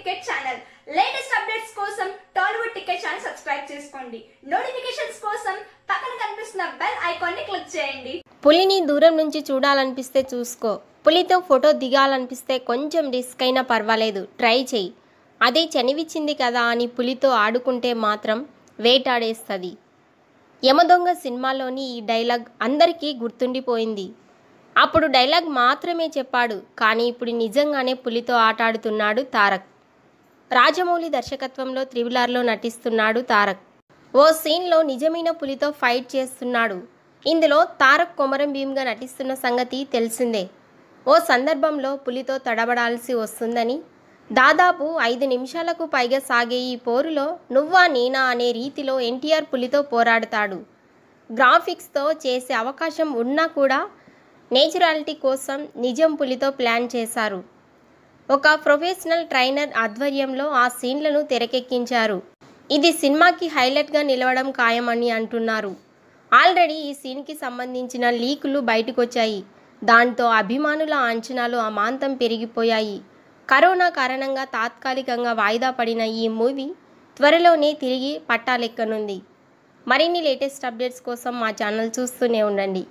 ticket channel latest updates కోసం Tollywood ticket channel subscribe చేసుకోండి notifications కోసం పక్కన కనిపిస్తున్న బెల్ ఐకాన్ ని క్లిక్ చేయండి పులిని దూరం నుంచి చూడాలనిపిస్తే చూసుకో పులితో ఫోటో దిగాలనిపిస్తే కొంచెం రిస్క్ అయినా పర్వాలేదు ట్రై చేయి అదే చనివిచ్చింది కదా అని పులితో ఆడుకుంటే మాత్రం వేటాడేస్తుంది యమదొంగ సినిమాలోని ఈ డైలాగ్ అందరికీ గుర్తుండిపోయింది అప్పుడు డైలాగ్ మాత్రమే చెప్పాడు కానీ ఇప్పుడు నిజంగానే పులితో ఆటాడుతున్నాడు తారక్ రాజమౌళి దర్శకత్వంలో త్రిబులార్లో నటిస్తున్నాడు తారక్ ఓ సీన్లో నిజమైన పులితో ఫైట్ చేస్తున్నాడు ఇందులో తారక్ కొమరం భీమ్గా నటిస్తున్న సంగతి తెలిసిందే ఓ సందర్భంలో పులితో తడబడాల్సి వస్తుందని దాదాపు ఐదు నిమిషాలకు పైగా సాగే ఈ పోరులో నువ్వా నేనా అనే రీతిలో ఎన్టీఆర్ పులితో పోరాడతాడు గ్రాఫిక్స్తో చేసే అవకాశం ఉన్నా కూడా నేచురాలిటీ కోసం నిజం పులితో ప్లాన్ చేశారు ఒక ప్రొఫెషనల్ ట్రైనర్ ఆధ్వర్యంలో ఆ సీన్లను తెరకెక్కించారు ఇది సినిమాకి హైలైట్గా నిలవడం ఖాయమని అంటున్నారు ఆల్రెడీ ఈ సీన్కి సంబంధించిన లీకులు బయటకొచ్చాయి దాంతో అభిమానుల అంచనాలు అమాంతం పెరిగిపోయాయి కరోనా కారణంగా తాత్కాలికంగా వాయిదా పడిన ఈ మూవీ త్వరలోనే తిరిగి పట్టాలెక్కనుంది మరిన్ని లేటెస్ట్ అప్డేట్స్ కోసం మా ఛానల్ చూస్తూనే ఉండండి